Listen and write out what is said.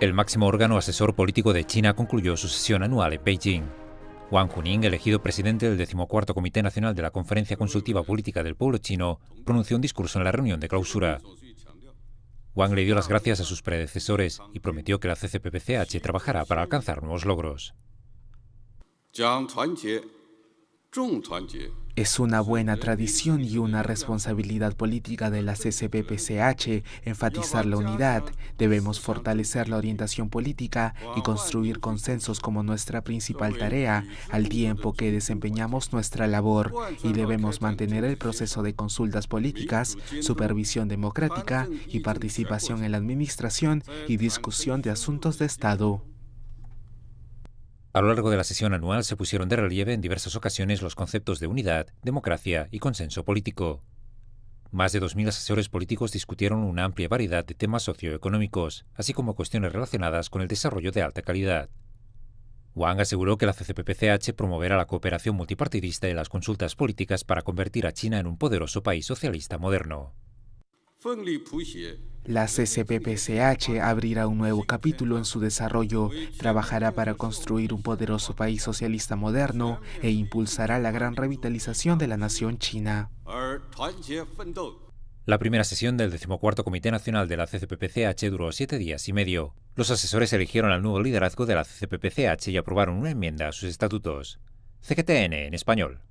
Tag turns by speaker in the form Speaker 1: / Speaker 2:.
Speaker 1: El máximo órgano asesor político de China concluyó su sesión anual en Beijing. Wang Juning, elegido presidente del XIV Comité Nacional de la Conferencia Consultiva Política del Pueblo Chino, pronunció un discurso en la reunión de clausura. Wang le dio las gracias a sus predecesores y prometió que la CCPPCH trabajará para alcanzar nuevos logros.
Speaker 2: Es una buena tradición y una responsabilidad política de la CCPPCH enfatizar la unidad. Debemos fortalecer la orientación política y construir consensos como nuestra principal tarea al tiempo que desempeñamos nuestra labor y debemos mantener el proceso de consultas políticas, supervisión democrática y participación en la administración y discusión de asuntos de Estado.
Speaker 1: A lo largo de la sesión anual se pusieron de relieve en diversas ocasiones los conceptos de unidad, democracia y consenso político. Más de 2.000 asesores políticos discutieron una amplia variedad de temas socioeconómicos, así como cuestiones relacionadas con el desarrollo de alta calidad. Wang aseguró que la CCPPCH promoverá la cooperación multipartidista y las consultas políticas para convertir a China en un poderoso país
Speaker 2: socialista moderno. La CCPPCH abrirá un nuevo capítulo en su desarrollo, trabajará para construir un poderoso país socialista moderno e impulsará la gran revitalización de la nación china.
Speaker 1: La primera sesión del decimocuarto Comité Nacional de la CCPPCH duró siete días y medio. Los asesores eligieron al nuevo liderazgo de la CCPPCH y aprobaron una enmienda a sus estatutos. CGTN en español.